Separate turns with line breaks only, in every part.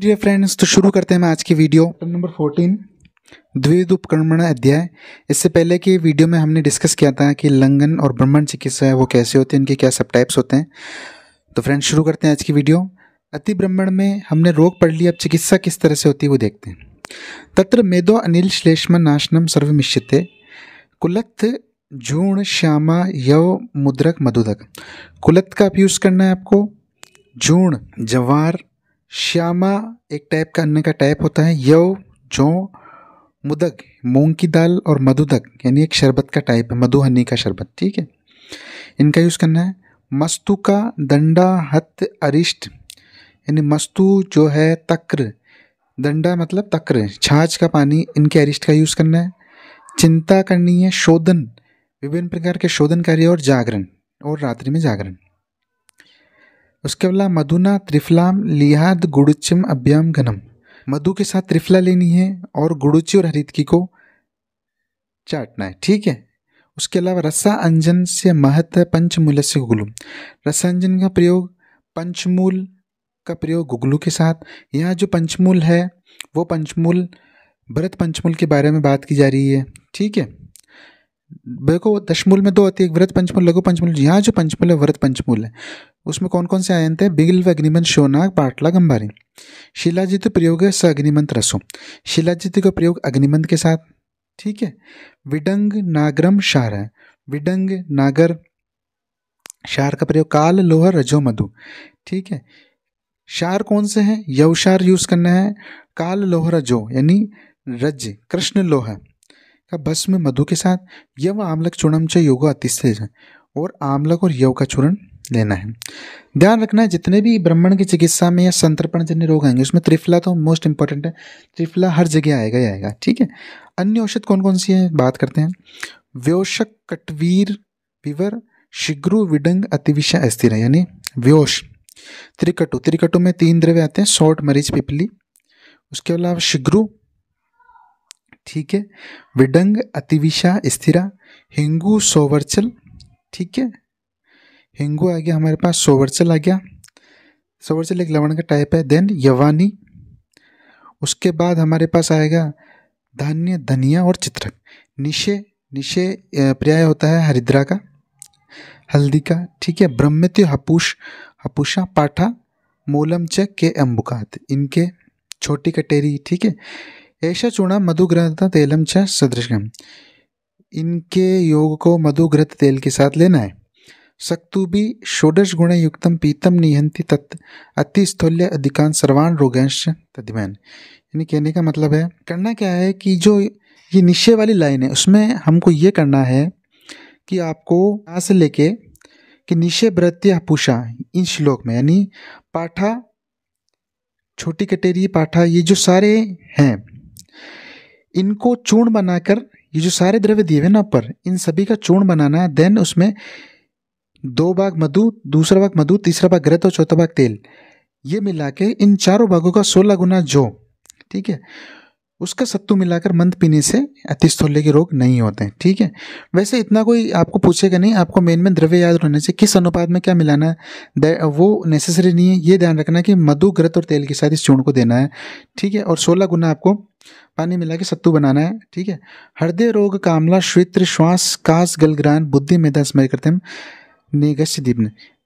dear friends तो शुरू करते हैं मैं आज की वीडियो नंबर फोर्टीन द्विविध उपकर्मण अध्याय इससे पहले की वीडियो में हमने डिस्कस किया था कि लंगन और ब्रह्मण चिकित्सा है वो कैसे होते हैं इनके क्या सब टाइप्स होते हैं तो फ्रेंड्स शुरू करते हैं आज की वीडियो अति ब्रह्मण में हमने रोग पढ़ लिया अब चिकित्सा किस तरह से होती है वो देखते हैं तत्र मेदो अनिल श्लेष्म नाशनम सर्वमिश्चित कुलत्थ जूण श्यामा यव मुद्रक मधुदक कुलत का भी यूज़ करना है आपको जूण जवार श्यामा एक टाइप का अन्न का टाइप होता है यव जो मुदक मूंग की दाल और मधुदक यानी एक शरबत का टाइप है मधुहनी का शरबत ठीक है इनका यूज़ करना है मस्तु का दंडा हत अरिष्ट यानी मस्तु जो है तक्र दंडा मतलब तक्र छाछ का पानी इनके अरिष्ट का यूज़ करना है चिंता करनी है शोधन विभिन्न प्रकार के शोधन कार्य और जागरण और रात्रि में जागरण उसके बाद मधुना त्रिफलाम लिहाद गुड़ुचम अभ्याम घनम मधु के साथ त्रिफला लेनी है और गुड़ुची और हरितकी को चाटना है ठीक है उसके अलावा रसा अंजन से महत पंचमूल से गुगलू अंजन का प्रयोग पंचमूल का प्रयोग गुगलू के साथ यहाँ जो पंचमूल है वो पंचमूल भरत पंचमूल के बारे में बात की जा रही है ठीक है देखो दशमूल में दो होती है एक व्रत पंचमूल लघु पंचमूल यहाँ जो पंचमूल है व्रत पंचमूल है उसमें कौन कौन से आयंत है बिगिल व अग्निमंत शोनाग पाटला गंबारी शिलाजित प्रयोग है स अग्निमंत रसो शिलाजित का प्रयोग अग्निमंत के साथ ठीक है विडंग नागरम शार है विडंग नागर शार का प्रयोग काल लोहर रजो मधु ठीक है शार कौन से हैं यवशार यूज करना है काल लोहर रजो यानी रज कृष्ण लोहा का बस में मधु के साथ यव आमलक चूर्णम च योग अतिशय है और आमलक और यव का चूर्ण लेना है ध्यान रखना है जितने भी ब्राह्मण की चिकित्सा में या संतर्पण जन्य रोग आएंगे उसमें त्रिफला तो मोस्ट इंपॉर्टेंट है त्रिफला हर जगह आएगा ही आएगा ठीक है अन्य औषध कौन कौन सी है बात करते हैं व्योषक कटवीर विवर शिग्रु विडंग अतिविश अस्थिर यानी व्योश त्रिकटु त्रिकटु में तीन द्रव्य आते हैं शॉर्ट मरीज पिपली उसके अलावा शिग्रु ठीक है विडंग अतिविशा स्थिरा हिंगू सोवरचल ठीक है हिंगू आ गया हमारे पास सोवरचल आ गया सोवरचल एक लवण का टाइप है देन यवानी उसके बाद हमारे पास आएगा धान्य धनिया और चित्रक निशे निशे पर्याय होता है हरिद्रा का हल्दी का ठीक है ब्रह्मत्य हपूष हपूषा पाठा मोलम च के अम्बुकात इनके छोटी कटेरी ठीक है ऐसा एषचूर्ण तेलम च सदृशम इनके योग को मधुग्रत तेल के साथ लेना है भी षोडश गुण युक्तम पीतम निहंती तत् अति स्थूल्य अधिकांश सर्वान रोगांश तदिमान यानी कहने का मतलब है करना क्या है कि जो ये निश्चय वाली लाइन है उसमें हमको ये करना है कि आपको यहाँ से लेके कि निश्चय व्रत्य पूषा इन श्लोक में यानी पाठा छोटी कटेरी पाठा ये जो सारे हैं इनको चूर्ण बनाकर ये जो सारे द्रव्य दिए हुए ना ऊपर इन सभी का चूर्ण बनाना है देन उसमें दो भाग मधु दूसरा भाग मधु तीसरा भाग ग्रत और चौथा भाग तेल ये मिला के इन चारों भागों का सोलह गुना जो ठीक है उसका सत्तू मिलाकर मंद पीने से अतिस्थूल्य के रोग नहीं होते हैं ठीक है वैसे इतना कोई आपको पूछेगा नहीं आपको मेन मेन द्रव्य याद रहने से किस अनुपात में क्या मिलाना है वो नेसेसरी नहीं है ये ध्यान रखना कि मधु ग्रत और तेल के साथ इस चूर्ण को देना है ठीक है और सोलह गुना आपको पानी मिला के सत्तू बनाना है ठीक है हृदय रोग कामला श्वित्र श्वास कास गलग्रहण बुद्धि मेधा स्मय करते हम नेगश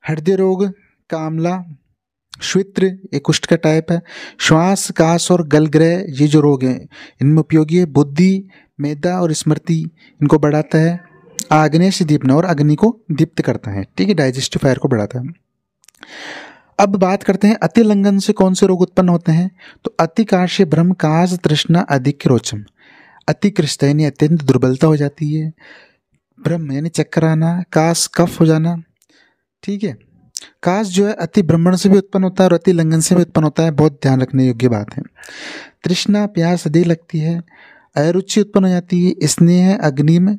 हृदय रोग कामला श्वित्र एक कुष्ठ का टाइप है श्वास कास और गलग्रह ये जो रोग हैं इनमें उपयोगी है बुद्धि मेधा और स्मृति इनको बढ़ाता है आग्नेश दीप्न और अग्नि को दीप्त करता है ठीक है डाइजेस्टिव फायर को बढ़ाता है अब बात करते हैं अति लंघन से कौन से रोग उत्पन्न होते हैं तो काश्य भ्रम काज तृष्णा अधिक रोचम अतिकृष्ट यानी अत्यंत दुर्बलता हो जाती है भ्रम यानी चक्कर आना कास कफ हो जाना ठीक है काश जो है अति ब्रह्मण से भी उत्पन्न होता है और अति लंघन से भी उत्पन्न होता है बहुत ध्यान रखने योग्य बात है तृष्णा प्यास अधिक लगती है अरुचि उत्पन्न हो जाती है स्नेह अग्नि में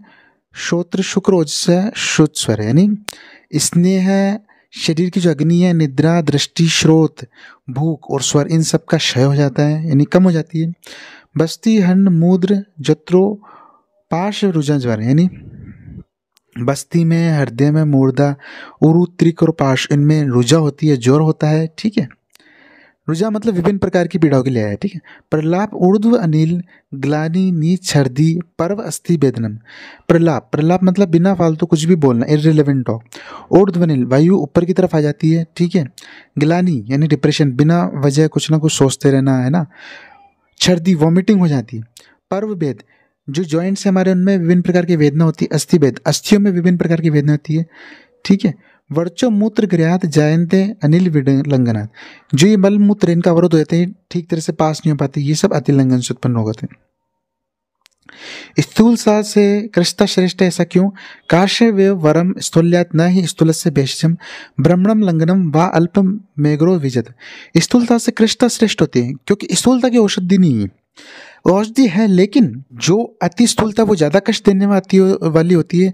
श्रोत्र शुक्र ओजस शुद्ध स्वर यानी स्नेह शरीर की जो अग्नि है निद्रा दृष्टि स्रोत भूख और स्वर इन सब का क्षय हो जाता है यानी कम हो जाती है बस्ती हंड मूद्र जत्रो पार्श्व रुजा ज्वर यानी बस्ती में हृदय में मुर्दा उरु त्रिक और पार्श इनमें रुझा होती है ज्वर होता है ठीक है रुझा मतलब विभिन्न प्रकार की पीड़ाओं के लिए है ठीक है प्रलाप उर्ध्व अनिल ग्लानी नी छर्दी पर्व अस्थि वेदनम प्रलाप प्रलाप मतलब बिना फालतू कुछ भी बोलना रिलेवेंट टॉक ऊर्ध्व अनिल वायु ऊपर की तरफ आ जाती है ठीक है ग्लानी यानी डिप्रेशन बिना वजह कुछ ना कुछ सोचते रहना है ना छर्दी वॉमिटिंग हो जाती है पर्व वेद जो जॉइंट्स हमारे उनमें विभिन्न प्रकार की वेदना होती है अस्थि वेद अस्थियों में विभिन्न प्रकार की वेदना होती है ठीक है वर्चो मूत्र गृहात जयंते अनिल विलंघनात् जो ये मलमूत्र इनका अवरोध हो जाते हैं ठीक तरह से पास नहीं हो पाते ये सब अतिलंघन से उत्पन्न हो गए थे स्थूल सा से कृष्ण श्रेष्ठ ऐसा क्यों काश्य वे वरम स्थूल्यात न ही स्थूल से भेषजम ब्रह्मणम लंगनम व अल्प मेघरो विजत स्थूलता से कृष्ण श्रेष्ठ होते हैं क्योंकि स्थूलता की औषधि नहीं है औषधि है लेकिन जो अति स्थूलता वो ज़्यादा कष्ट देने वाली होती है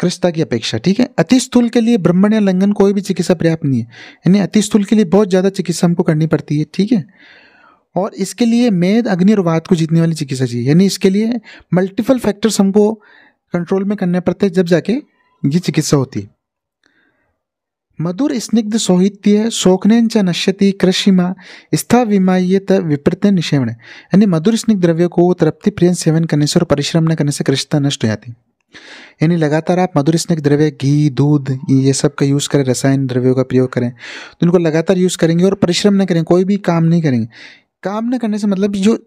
कृष्णता की अपेक्षा ठीक है अति स्थूल के लिए ब्रह्मण या लंघन कोई भी चिकित्सा पर्याप्त नहीं है यानी अति स्थूल के लिए बहुत ज़्यादा चिकित्सा हमको करनी पड़ती है ठीक है और इसके लिए मेद अग्नि और वात को जीतने वाली चिकित्सा चाहिए यानी इसके लिए मल्टीपल फैक्टर्स हमको कंट्रोल में करने पड़ते हैं जब जाके ये चिकित्सा होती है मधुर स्निग्ध सौहित्य शोखने च नश्यति कृषिमा स्था विमाय विपरीत निषेवण यानी मधुर स्निग्ध द्रव्य को तृप्ति प्रिय सेवन करने से और परिश्रम न करने से कृष्णता नष्ट हो जाती है यानी लगातार आप मधुर स्नेक द्रव्य घी दूध ये सब का यूज़ करें रसायन द्रव्यों का प्रयोग करें तो इनको लगातार यूज़ करेंगे और परिश्रम नहीं करेंगे कोई भी काम नहीं करेंगे काम न करने से मतलब जो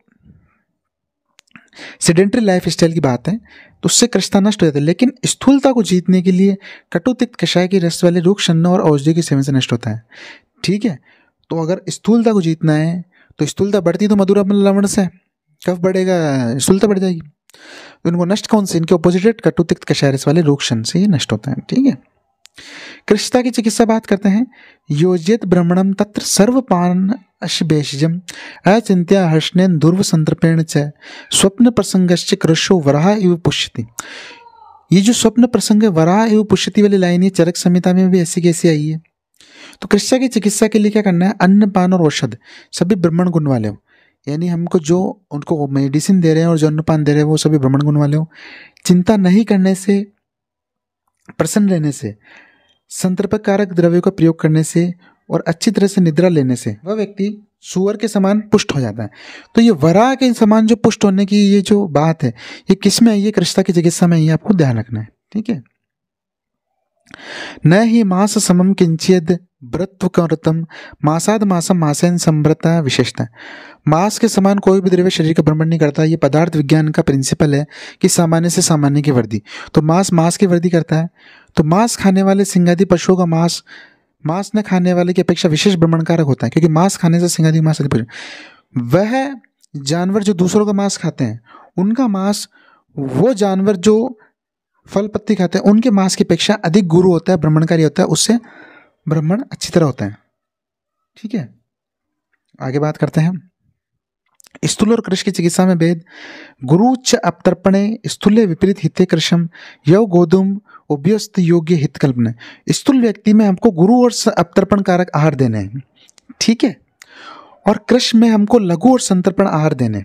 सेडेंट्री लाइफ स्टाइल की बात है तो उससे कृष्णता नष्ट हो जाता है लेकिन स्थूलता को जीतने के लिए कटुतिक्त कषाय के रस वाले रूख शन्न और औषधि के सेवन से नष्ट होता है ठीक है तो अगर स्थूलता को जीतना है तो स्थूलता बढ़ती तो मधुर लवण से कफ बढ़ेगा स्थूलता बढ़ जाएगी तो इनको नष्ट कौन से इनके ऑपोजिट तिक्त कशहरिस वाले रोगशन से ये नष्ट होते हैं ठीक है कृष्णता की चिकित्सा बात करते हैं योजित ब्रह्मणम तत्र सर्वपान अशिबेशजम अचिंत्या हर्षणेन दुर्व संतर्पेण च स्वप्न प्रसंगश्च कृषो वराह इव पुष्यति ये जो स्वप्न प्रसंग वराह एवं पुष्यति वाली लाइन है चरक संहिता में भी ऐसी कैसी आई है तो कृष्णा की चिकित्सा के लिए क्या करना है अन्न पान और औषध सभी ब्राह्मण गुण वाले हो यानी हमको जो उनको मेडिसिन दे रहे हैं और जो अन्नपान दे रहे हैं वो सभी भ्रमण गुण वाले हों चिंता नहीं करने से प्रसन्न रहने से संतर्पकारक द्रव्यों का प्रयोग करने से और अच्छी तरह से निद्रा लेने से वह व्यक्ति सुअर के समान पुष्ट हो जाता है तो ये वरा के समान जो पुष्ट होने की ये जो बात है ये किस में है ये कृष्णा की चिकित्सा में ये आपको ध्यान रखना है ठीक है न ही मांस समम किंचित व्रत्वकृतम मासाद मासम मासेन संव्रता विशेषता मास के समान कोई भी द्रव्य शरीर का भ्रमण नहीं करता ये पदार्थ विज्ञान का प्रिंसिपल है कि सामान्य से सामान्य की वृद्धि तो मांस मांस की वृद्धि करता है तो मांस खाने वाले सिंगादी पशुओं का मांस मांस न खाने वाले की अपेक्षा विशेष भ्रमणकारक होता है क्योंकि मांस खाने से सिंगादी मांस पशु वह जानवर जो दूसरों का मांस खाते हैं उनका मांस वो जानवर जो फल पत्ती खाते हैं उनके मांस की अपेक्षा अधिक गुरु होता है भ्रमणकारी होता है उससे ब्राह्मण अच्छी तरह होते हैं ठीक है आगे बात करते हैं स्थूल और कृष की चिकित्सा में वेद गुरु च अपतर्पणे स्थूल विपरीत हित कृषम यव गोधुम उभ्यस्त योग्य हित कल्पना स्थूल व्यक्ति में हमको गुरु और अपतर्पण कारक आहार देने हैं ठीक है और कृष में हमको लघु और संतर्पण आहार देने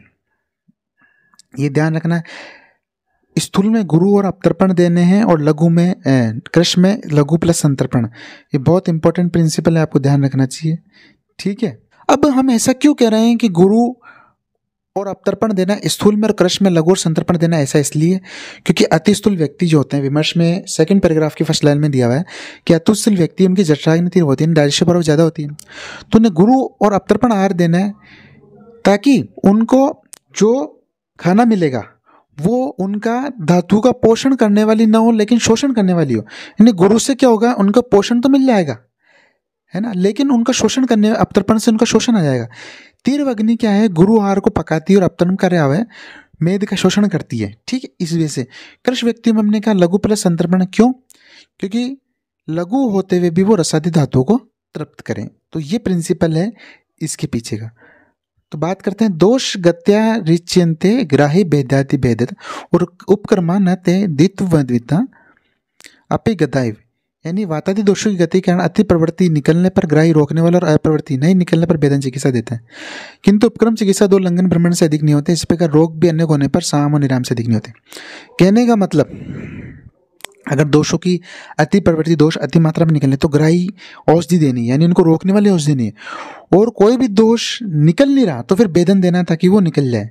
ये ध्यान रखना है स्थूल में गुरु और अपतर्पण देने हैं और लघु में कृष्ण में लघु प्लस संतर्पण ये बहुत इंपॉर्टेंट प्रिंसिपल है आपको ध्यान रखना चाहिए ठीक है अब हम ऐसा क्यों कह रहे हैं कि गुरु और अपतर्पण देना स्थूल में और कृष्ण में लघु और संतर्पण देना ऐसा इसलिए क्योंकि अति स्थूल व्यक्ति जो होते हैं विमर्श में सेकंड पैराग्राफ की फर्स्ट लाइन में दिया हुआ है कि अतुस्थूल व्यक्ति उनकी जठराग्नि होती है डायलिश पर्व ज़्यादा होती है तो उन्हें गुरु और अपतर्पण आहार देना है ताकि उनको जो खाना मिलेगा वो उनका धातु का पोषण करने वाली ना हो लेकिन शोषण करने वाली हो यानी गुरु से क्या होगा उनका पोषण तो मिल जाएगा है ना लेकिन उनका शोषण करने अपतर्पण से उनका शोषण आ जाएगा तीर अग्नि क्या है गुरु आहार को पकाती है और अपतर्पण रहा है मेद का शोषण करती है ठीक है इस वजह से कृष व्यक्ति में हमने कहा लघु प्लस संतर्पण क्यों क्योंकि लघु होते हुए भी वो रसादी धातुओं को तृप्त करें तो ये प्रिंसिपल है इसके पीछे का तो बात करते हैं दोष गत्या रिच्यंते ग्राही भेद्याति भेद और उपक्रमा न ते द्वित्वद्विता अपि गदाइव यानी वातादि दोषों की गति के कारण अति प्रवृत्ति निकलने पर ग्राही रोकने वाला और अप्रवृत्ति नहीं निकलने पर भेदन चिकित्सा देते हैं किंतु उपक्रम चिकित्सा दो लंघन भ्रमण से अधिक नहीं होते इस प्रकार रोग भी अन्य होने पर साम और निराम से अधिक नहीं होते कहने का मतलब अगर दोषों की अति प्रवृत्ति दोष अति मात्रा में निकलने तो ग्राही औषधि देनी यानी उनको रोकने वाली औषधि देनी और कोई भी दोष निकल नहीं रहा तो फिर वेदन देना ताकि वो निकल जाए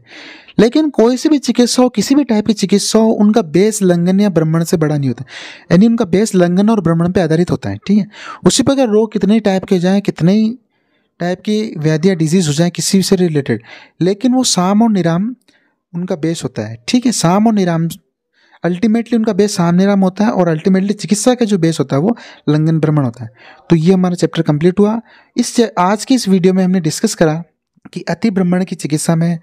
लेकिन कोई सी भी चिकित्सा हो किसी भी टाइप की चिकित्सा हो उनका बेस लंघन या ब्राह्मण से बड़ा नहीं होता यानी उनका बेस लंघन और ब्राह्मण पर आधारित होता है ठीक है उसी पर अगर रोग कितने टाइप के हो जाए कितने टाइप की या डिजीज़ हो जाए किसी से रिलेटेड लेकिन वो साम और निराम उनका बेस होता है ठीक है साम और निराम अल्टीमेटली उनका बेस सामने राम होता है और अल्टीमेटली चिकित्सा का जो बेस होता है वो लंगन भ्रमण होता है तो ये हमारा चैप्टर कंप्लीट हुआ इस आज की इस वीडियो में हमने डिस्कस करा कि अति भ्रमण की चिकित्सा में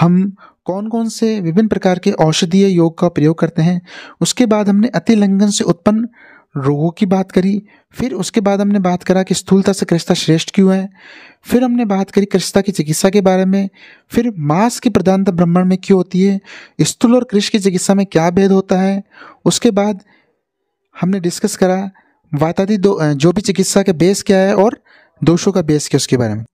हम कौन कौन से विभिन्न प्रकार के औषधीय योग का प्रयोग करते हैं उसके बाद हमने अतिलंघन से उत्पन्न रोगों की बात करी फिर उसके बाद हमने बात करा कि स्थूलता से कृष्णता श्रेष्ठ क्यों है फिर हमने बात करी कृष्णता की चिकित्सा के बारे में फिर मांस की प्रधानता ब्राह्मण में क्यों होती है स्थूल और कृष्ण की चिकित्सा में क्या भेद होता है उसके बाद हमने डिस्कस करा वातादी दो जो भी चिकित्सा के बेस क्या है और दोषों का बेस क्या उसके बारे में